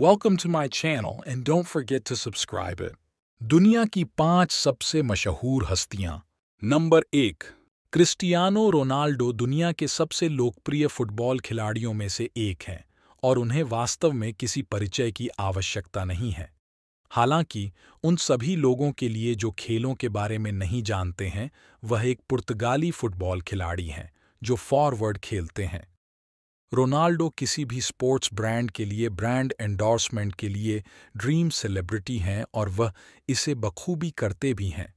welcome to my channel and don't forget to subscribe it दुनिया की पांच सबसे मशहूर हस्तियां नंबर एक क्रिस्टियानो रोनाल्डो दुनिया के सबसे लोकप्रिय फुटबॉल खिलाड़ियों में से एक हैं और उन्हें वास्तव में किसी परिचय की आवश्यकता नहीं है हालांकि उन सभी लोगों के लिए जो खेलों के बारे में नहीं जानते हैं वह एक पुर्तगाली फुटबॉल खिलाड़ी हैं जो फॉरवर्ड खेलते हैं रोनाल्डो किसी भी स्पोर्ट्स ब्रांड के लिए ब्रांड एंडोर्समेंट के लिए ड्रीम सेलिब्रिटी हैं और वह इसे बखूबी करते भी हैं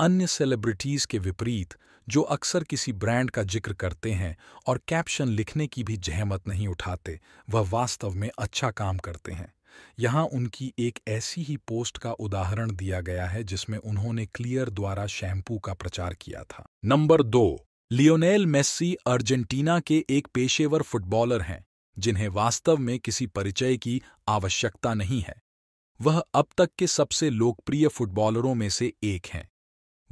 अन्य सेलिब्रिटीज़ के विपरीत जो अक्सर किसी ब्रांड का जिक्र करते हैं और कैप्शन लिखने की भी जहमत नहीं उठाते वह वास्तव में अच्छा काम करते हैं यहाँ उनकी एक ऐसी ही पोस्ट का उदाहरण दिया गया है जिसमें उन्होंने क्लियर द्वारा शैम्पू का प्रचार किया था नंबर दो लियोनेल मेस्सी अर्जेंटीना के एक पेशेवर फुटबॉलर हैं जिन्हें वास्तव में किसी परिचय की आवश्यकता नहीं है वह अब तक के सबसे लोकप्रिय फुटबॉलरों में से एक हैं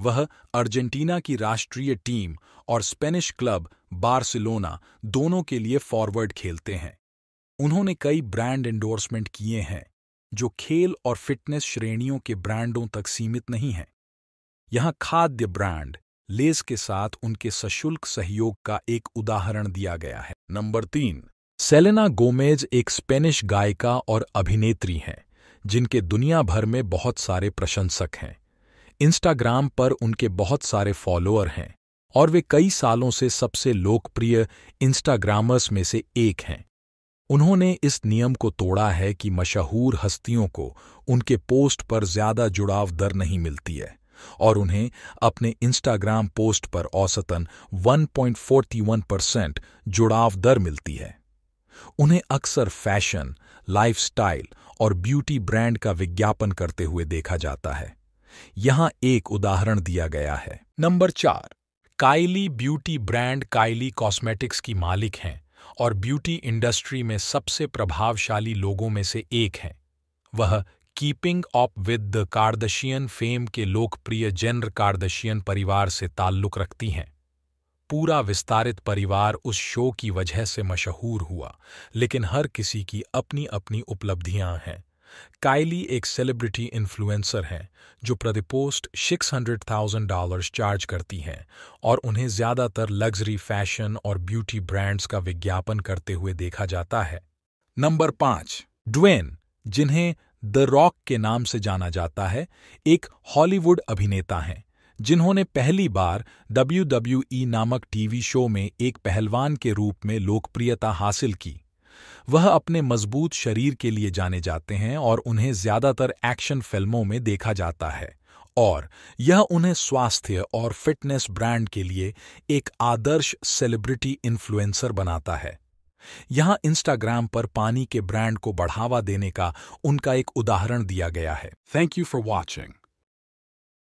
वह अर्जेंटीना की राष्ट्रीय टीम और स्पेनिश क्लब बार्सिलोना दोनों के लिए फॉरवर्ड खेलते हैं उन्होंने कई ब्रांड एंडोर्समेंट किए हैं जो खेल और फिटनेस श्रेणियों के ब्रांडों तक सीमित नहीं हैं यहाँ खाद्य ब्रांड लेस के साथ उनके सशुल्क सहयोग का एक उदाहरण दिया गया है नंबर तीन सेलेना गोमेज एक स्पेनिश गायिका और अभिनेत्री हैं जिनके दुनिया भर में बहुत सारे प्रशंसक हैं इंस्टाग्राम पर उनके बहुत सारे फॉलोअर हैं और वे कई सालों से सबसे लोकप्रिय इंस्टाग्रामर्स में से एक हैं उन्होंने इस नियम को तोड़ा है कि मशहूर हस्तियों को उनके पोस्ट पर ज्यादा जुड़ाव दर नहीं मिलती है और उन्हें अपने इंस्टाग्राम पोस्ट पर औसतन 1.41 परसेंट जुड़ाव दर मिलती है उन्हें अक्सर फैशन लाइफस्टाइल और ब्यूटी ब्रांड का विज्ञापन करते हुए देखा जाता है यहां एक उदाहरण दिया गया है नंबर चार Kylie beauty brand Kylie cosmetics की मालिक हैं और ब्यूटी इंडस्ट्री में सबसे प्रभावशाली लोगों में से एक हैं वह keeping up with the Kardashian fame के लोकप्रिय जेनर कार्दशियन परिवार से ताल्लुक रखती हैं पूरा विस्तारित परिवार उस शो की वजह से मशहूर हुआ लेकिन हर किसी की अपनी अपनी उपलब्धियां हैं काइली एक सेलिब्रिटी इन्फ्लुएंसर हैं जो सिक्स हंड्रेड 600,000 डॉलर्स चार्ज करती हैं और उन्हें ज़्यादातर लग्जरी फैशन और ब्यूटी ब्रांड्स का विज्ञापन करते हुए देखा जाता है नंबर पांच ड्वेन जिन्हें द रॉक के नाम से जाना जाता है एक हॉलीवुड अभिनेता हैं जिन्होंने पहली बार डब्ल्यू नामक टीवी शो में एक पहलवान के रूप में लोकप्रियता हासिल की वह अपने मजबूत शरीर के लिए जाने जाते हैं और उन्हें ज्यादातर एक्शन फिल्मों में देखा जाता है और यह उन्हें स्वास्थ्य और फिटनेस ब्रांड के लिए एक आदर्श सेलिब्रिटी इन्फ्लुएंसर बनाता है यहां इंस्टाग्राम पर पानी के ब्रांड को बढ़ावा देने का उनका एक उदाहरण दिया गया है थैंक यू फॉर वॉचिंग